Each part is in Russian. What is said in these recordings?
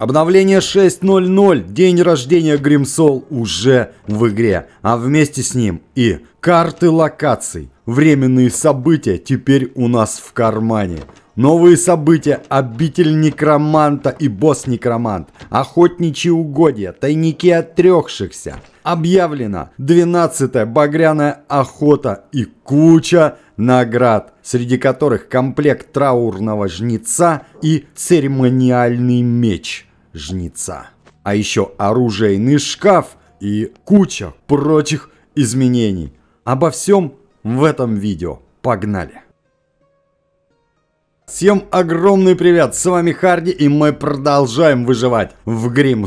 Обновление 6.0.0, день рождения Гримсол уже в игре, а вместе с ним и карты локаций. Временные события теперь у нас в кармане. Новые события, обитель некроманта и босс некромант, охотничьи угодья, тайники отрекшихся. Объявлено 12-я багряная охота и куча наград, среди которых комплект траурного жнеца и церемониальный меч – жнеца. А еще оружейный шкаф и куча прочих изменений. Обо всем в этом видео. Погнали! Всем огромный привет, с вами Харди и мы продолжаем выживать в Грим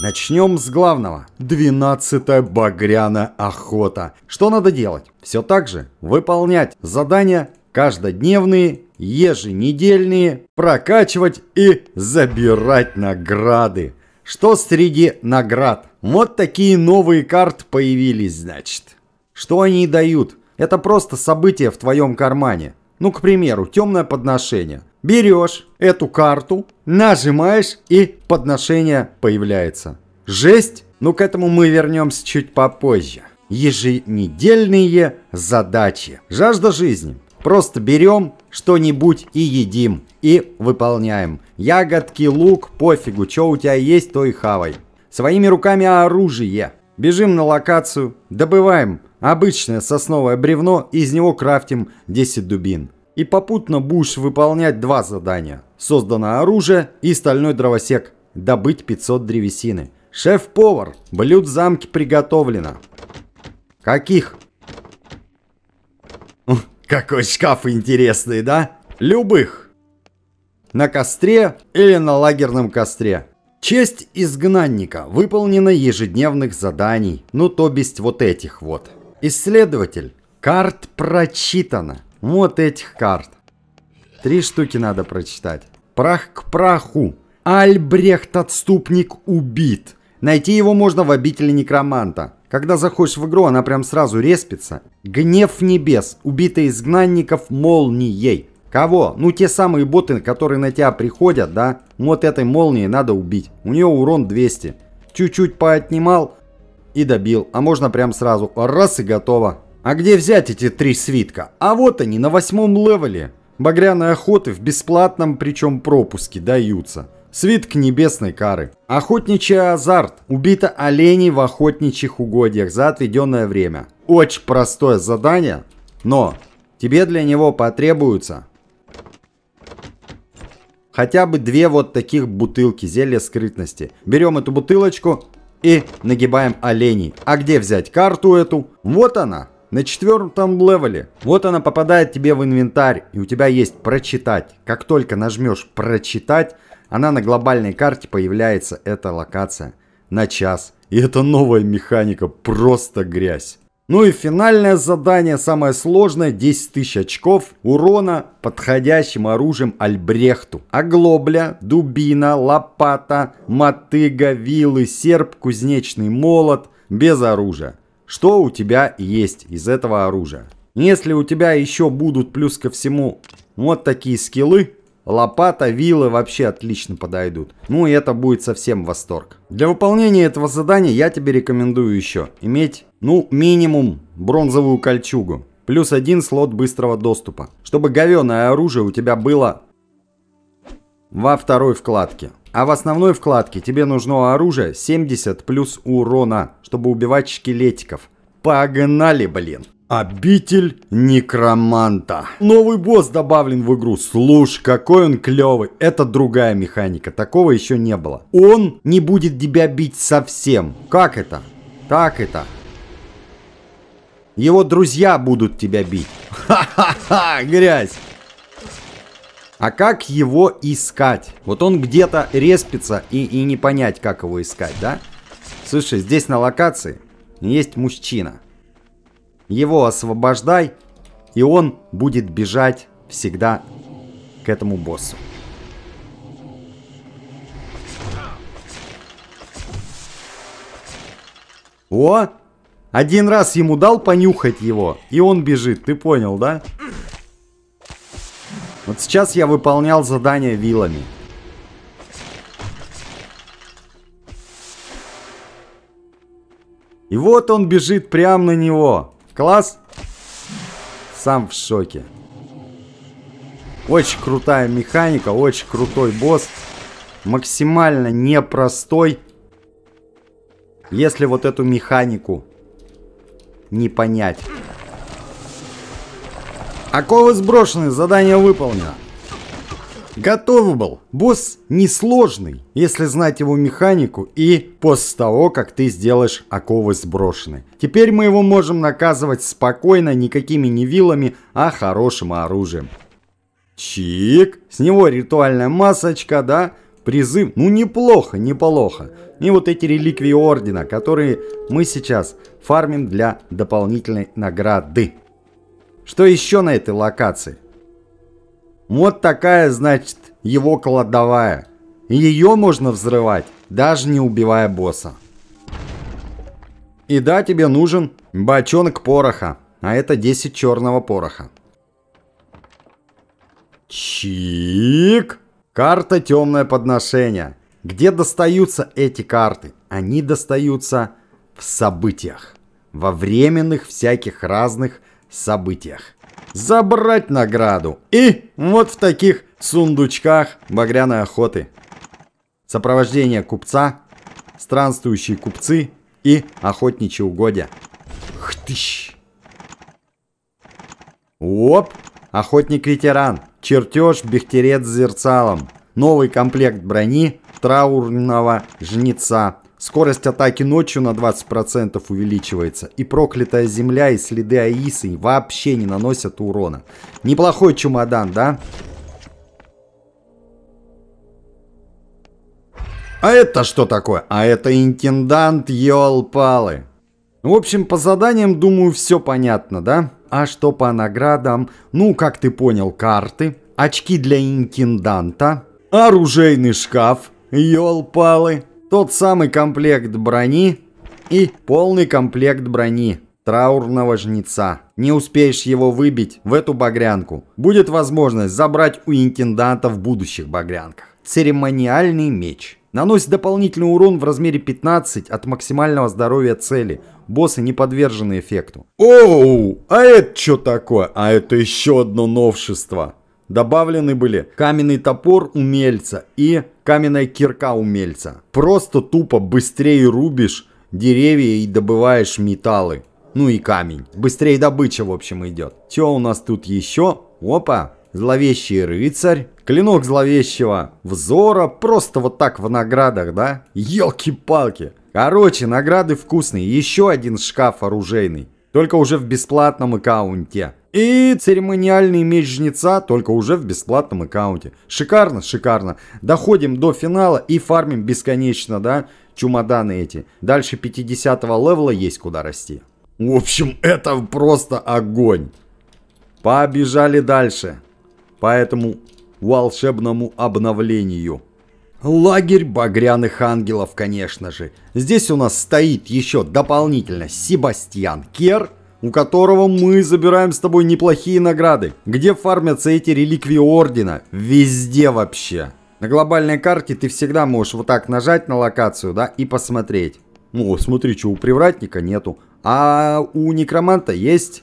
Начнем с главного. 12 багряная охота. Что надо делать? Все так же. Выполнять задания каждодневные, еженедельные, прокачивать и забирать награды. Что среди наград? Вот такие новые карты появились, значит. Что они дают? Это просто событие в твоем кармане. Ну, к примеру, темное подношение. Берешь эту карту, нажимаешь и подношение появляется. Жесть? Ну, к этому мы вернемся чуть попозже. Еженедельные задачи. Жажда жизни. Просто берем что-нибудь и едим, и выполняем. Ягодки, лук, пофигу, что у тебя есть, то и хавай. Своими руками оружие. Бежим на локацию, добываем обычное сосновое бревно, и из него крафтим 10 дубин. И попутно будешь выполнять два задания. Создано оружие и стальной дровосек. Добыть 500 древесины. Шеф-повар, блюд замки приготовлено. Каких? Какой шкаф интересный, да? Любых. На костре или на лагерном костре. Честь изгнанника выполнена ежедневных заданий, ну то бесть вот этих вот. Исследователь. Карт прочитана. Вот этих карт. Три штуки надо прочитать. Прах к праху. Альбрехт-отступник убит. Найти его можно в обители некроманта. Когда заходишь в игру, она прям сразу респится. Гнев небес, убитый изгнанников молнией. Кого? Ну те самые боты, которые на тебя приходят, да? Ну, вот этой молнии надо убить. У нее урон 200. Чуть-чуть поотнимал и добил. А можно прям сразу. Раз и готово. А где взять эти три свитка? А вот они, на восьмом левеле. Багряные охоты в бесплатном, причем пропуске, даются. Свиток небесной кары. Охотничий азарт. Убито оленей в охотничьих угодьях за отведенное время. Очень простое задание, но тебе для него потребуется хотя бы две вот таких бутылки зелья скрытности. Берем эту бутылочку и нагибаем оленей. А где взять карту эту? Вот она, на четвертом левеле. Вот она попадает тебе в инвентарь, и у тебя есть прочитать. Как только нажмешь прочитать, она на глобальной карте появляется, эта локация, на час. И это новая механика, просто грязь. Ну и финальное задание, самое сложное, 10 тысяч очков урона подходящим оружием Альбрехту. Оглобля, дубина, лопата, мотыга, вилы, серп, кузнечный молот, без оружия. Что у тебя есть из этого оружия? Если у тебя еще будут плюс ко всему вот такие скиллы, Лопата, вилы вообще отлично подойдут. Ну и это будет совсем восторг. Для выполнения этого задания я тебе рекомендую еще иметь, ну, минимум бронзовую кольчугу. Плюс один слот быстрого доступа. Чтобы говеное оружие у тебя было во второй вкладке. А в основной вкладке тебе нужно оружие 70 плюс урона, чтобы убивать шкелетиков. Погнали, блин! Обитель некроманта. Новый босс добавлен в игру. Слушай, какой он клевый. Это другая механика. Такого еще не было. Он не будет тебя бить совсем. Как это? Так это. Его друзья будут тебя бить. Ха-ха-ха, грязь. А как его искать? Вот он где-то респится и, и не понять, как его искать, да? Слушай, здесь на локации есть мужчина. Его освобождай, и он будет бежать всегда к этому боссу. О! Один раз ему дал понюхать его, и он бежит, ты понял, да? Вот сейчас я выполнял задание вилами. И вот он бежит прямо на него. Класс! Сам в шоке. Очень крутая механика, очень крутой босс. Максимально непростой. Если вот эту механику не понять. Оковы а сброшены, задание выполнено. Готов был. Босс несложный, если знать его механику и после того, как ты сделаешь оковы сброшены. Теперь мы его можем наказывать спокойно, никакими не вилами, а хорошим оружием. Чик, с него ритуальная масочка, да? Призыв, ну неплохо, неплохо. И вот эти реликвии ордена, которые мы сейчас фармим для дополнительной награды. Что еще на этой локации? Вот такая, значит, его кладовая. Ее можно взрывать, даже не убивая босса. И да, тебе нужен бочонок пороха, а это 10 черного пороха. Чик! Карта темное подношение. Где достаются эти карты? Они достаются в событиях. Во временных всяких разных событиях забрать награду. И вот в таких сундучках багряной охоты. Сопровождение купца, странствующие купцы и охотничьи угодья. Хтыщ! Оп! Охотник-ветеран. Чертеж бехтерец с зерцалом. Новый комплект брони траурного жнеца. Скорость атаки ночью на 20% увеличивается, и проклятая земля и следы Аисы вообще не наносят урона. Неплохой чемодан, да? А это что такое? А это интендант Йолпалы. В общем, по заданиям, думаю, все понятно, да? А что по наградам? Ну, как ты понял, карты, очки для интенданта, оружейный шкаф, Ёлпалы. Тот самый комплект брони и полный комплект брони траурного жнеца. Не успеешь его выбить в эту багрянку. Будет возможность забрать у интенданта в будущих багрянках. Церемониальный меч. Наносит дополнительный урон в размере 15 от максимального здоровья цели. Боссы не подвержены эффекту. Оу, а это что такое? А это еще одно новшество. Добавлены были каменный топор умельца и каменная кирка умельца. Просто тупо быстрее рубишь деревья и добываешь металлы. Ну и камень. Быстрее добыча, в общем, идет. Что у нас тут еще? Опа, зловещий рыцарь. Клинок зловещего взора. Просто вот так в наградах, да? Елки-палки. Короче, награды вкусные. Еще один шкаф оружейный только уже в бесплатном аккаунте. И церемониальный меч жнеца только уже в бесплатном аккаунте. Шикарно, шикарно. Доходим до финала и фармим бесконечно, да, чумоданы эти. Дальше 50 го левела есть куда расти. В общем, это просто огонь. Побежали дальше. По этому волшебному обновлению. Лагерь багряных ангелов, конечно же. Здесь у нас стоит еще дополнительно Себастьян Кер у которого мы забираем с тобой неплохие награды. Где фармятся эти реликвии ордена? Везде вообще. На глобальной карте ты всегда можешь вот так нажать на локацию, да, и посмотреть. О, смотри, что у привратника нету, а у некроманта есть.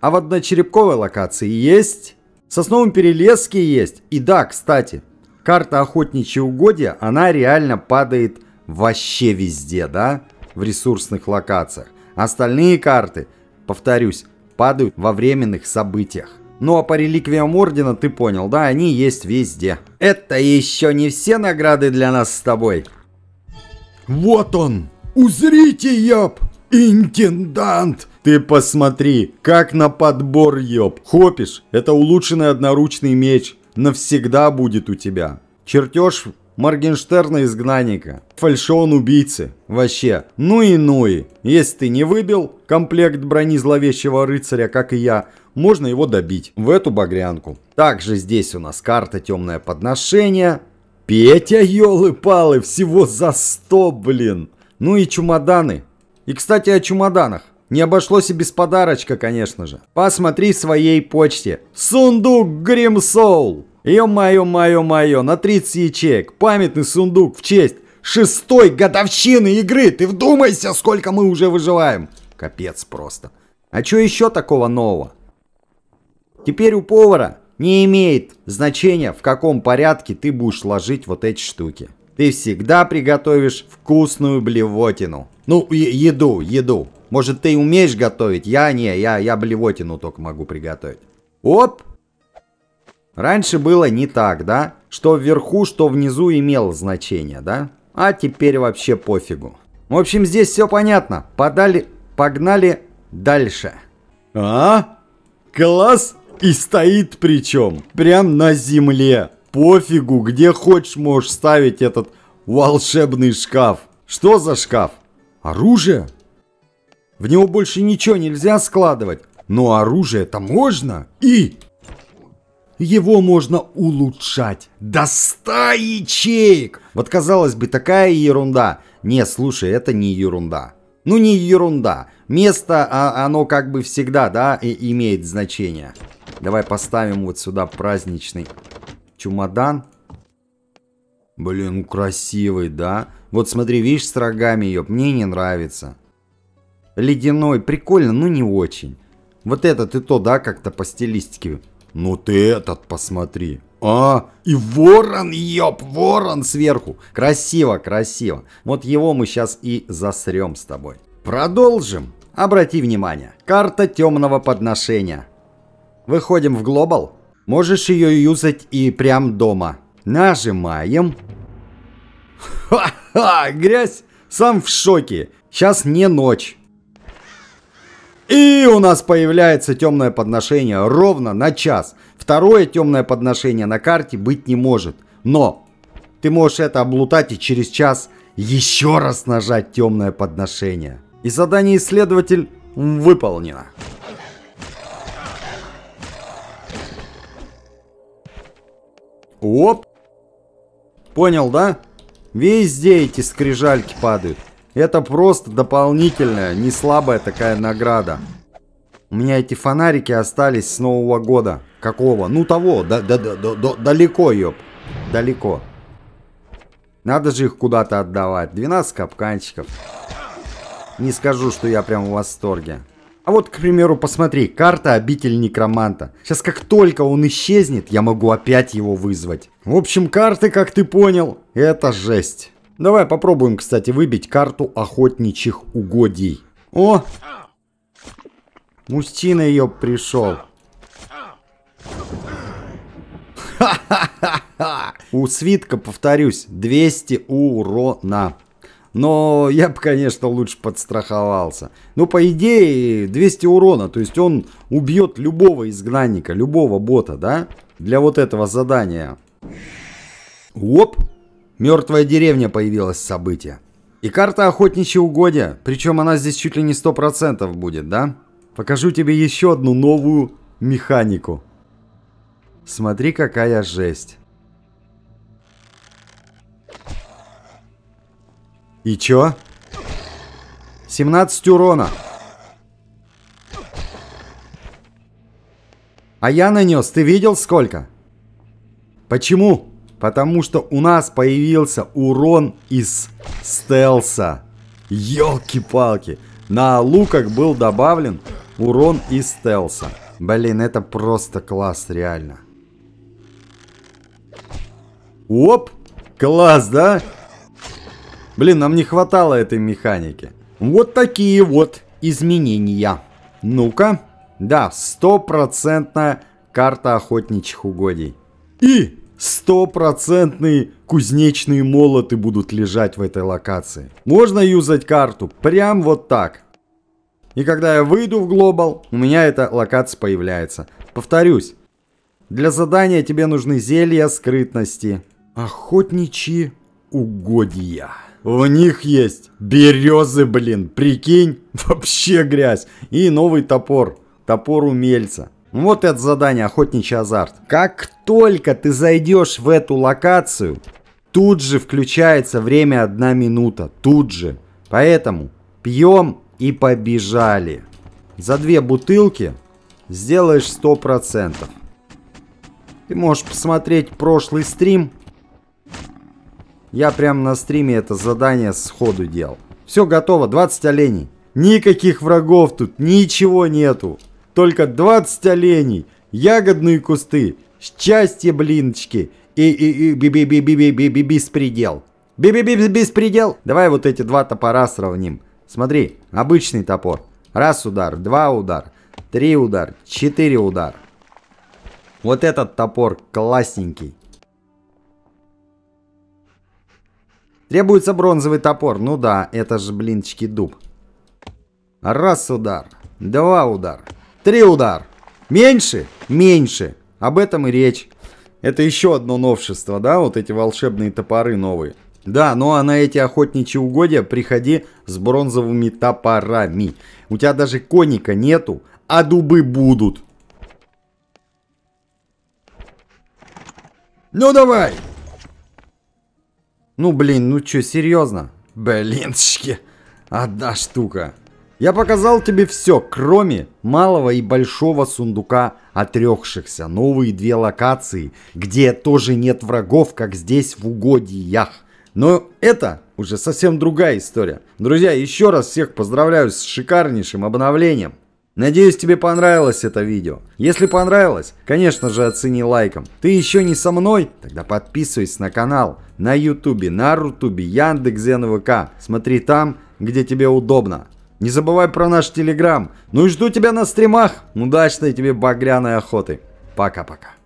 А в одной черепковой локации есть. В сосновом перелеске есть. И да, кстати, карта охотничьи угодья, она реально падает вообще везде, да, в ресурсных локациях. Остальные карты, повторюсь, падают во временных событиях. Ну а по реликвиям Ордена ты понял, да, они есть везде. Это еще не все награды для нас с тобой. Вот он! Узрите, ёб! Интендант! Ты посмотри, как на подбор, ёб! Хопишь? это улучшенный одноручный меч. Навсегда будет у тебя. Чертеж Моргенштерна изгнанника, фальшон убийцы, вообще, ну и ну и. Если ты не выбил комплект брони зловещего рыцаря, как и я, можно его добить в эту багрянку. Также здесь у нас карта темное подношение. Петя, елы-палы, всего за 100, блин. Ну и чемоданы. И, кстати, о чемоданах. Не обошлось и без подарочка, конечно же. Посмотри в своей почте. Сундук Гримсоул. Ё-моё-моё-моё, на 30 ячеек, памятный сундук в честь шестой годовщины игры, ты вдумайся, сколько мы уже выживаем. Капец просто. А чё ещё такого нового? Теперь у повара не имеет значения, в каком порядке ты будешь ложить вот эти штуки. Ты всегда приготовишь вкусную блевотину. Ну, еду, еду. Может, ты умеешь готовить? Я не, я, я блевотину только могу приготовить. Оп, Раньше было не так, да? Что вверху, что внизу имело значение, да? А теперь вообще пофигу. В общем, здесь все понятно. Подали, погнали дальше. А? Класс и стоит причем. Прям на земле. Пофигу, где хочешь можешь ставить этот волшебный шкаф. Что за шкаф? Оружие? В него больше ничего нельзя складывать. Но оружие-то можно. И его можно улучшать. До 100 ячеек! Вот казалось бы, такая ерунда. Не, слушай, это не ерунда. Ну не ерунда. Место, а, оно как бы всегда, да, и, имеет значение. Давай поставим вот сюда праздничный чемодан. Блин, красивый, да? Вот смотри, видишь, с рогами ее. Мне не нравится. Ледяной, прикольно, но не очень. Вот этот и то, да, как-то по стилистике ну ты этот посмотри. А, и ворон, ёп, ворон сверху. Красиво, красиво. Вот его мы сейчас и засрем с тобой. Продолжим. Обрати внимание. Карта темного подношения. Выходим в глобал. Можешь ее юзать и прям дома. Нажимаем. Ха-ха, грязь. Сам в шоке. Сейчас не ночь. И у нас появляется темное подношение ровно на час. Второе темное подношение на карте быть не может. Но ты можешь это облутать и через час еще раз нажать темное подношение. И задание исследователь выполнено. Оп! Понял, да? Везде эти скрижальки падают. Это просто дополнительная, не слабая такая награда. У меня эти фонарики остались с Нового года. Какого? Ну того, да, да, да, да, далеко, ёб. Далеко. Надо же их куда-то отдавать. 12 капканчиков. Не скажу, что я прям в восторге. А вот, к примеру, посмотри, карта обитель некроманта. Сейчас как только он исчезнет, я могу опять его вызвать. В общем, карты, как ты понял, это жесть. Давай попробуем, кстати, выбить карту охотничьих угодий. О! Мустина ее пришел. ха У свитка, повторюсь, 200 урона. Но я бы, конечно, лучше подстраховался. Но, ну, по идее, 200 урона. То есть он убьет любого изгнанника, любого бота, да? Для вот этого задания. Оп! Мертвая деревня появилась событие. И карта охотничьего угодья, причем она здесь чуть ли не 100% будет, да? Покажу тебе еще одну новую механику. Смотри, какая жесть. И чё? 17 урона. А я нанес, ты видел сколько? Почему? Потому что у нас появился урон из стелса. елки палки На луках был добавлен урон из стелса. Блин, это просто класс, реально. Оп! Класс, да? Блин, нам не хватало этой механики. Вот такие вот изменения. Ну-ка. Да, стопроцентная карта охотничьих угодий. И стопроцентные кузнечные молоты будут лежать в этой локации. Можно юзать карту прям вот так. И когда я выйду в глобал, у меня эта локация появляется. Повторюсь, для задания тебе нужны зелья скрытности. Охотничьи угодья. В них есть березы, блин, прикинь, вообще грязь. И новый топор, топор умельца. Вот это задание «Охотничий азарт». Как только ты зайдешь в эту локацию, тут же включается время одна минута. Тут же. Поэтому пьем и побежали. За две бутылки сделаешь 100%. Ты можешь посмотреть прошлый стрим. Я прям на стриме это задание сходу делал. Все готово, 20 оленей. Никаких врагов тут, ничего нету только 20 оленей, ягодные кусты, счастье, блиночки и и и би би би би би би би беспредел. Би би би беспредел. Давай вот эти два топора сравним. Смотри, обычный топор. Раз удар, два удар, три удар, четыре удар. Вот этот топор классненький. Требуется бронзовый топор. Ну да, это же, блинчики, дуб. Раз удар, два удар, Три удара. Меньше? Меньше. Об этом и речь. Это еще одно новшество, да, вот эти волшебные топоры новые. Да, ну а на эти охотничьи угодья приходи с бронзовыми топорами. У тебя даже коника нету, а дубы будут. Ну давай! Ну блин, ну чё, серьезно? Блинчики, одна штука. Я показал тебе все, кроме малого и большого сундука отрекшихся. Новые две локации, где тоже нет врагов, как здесь в угодьях. Но это уже совсем другая история. Друзья, еще раз всех поздравляю с шикарнейшим обновлением. Надеюсь, тебе понравилось это видео. Если понравилось, конечно же оцени лайком. Ты еще не со мной? Тогда подписывайся на канал. На YouTube, на рутубе, Яндекс.Нвк. Смотри там, где тебе удобно. Не забывай про наш телеграм. Ну и жду тебя на стримах. Удачной тебе багряной охоты. Пока-пока.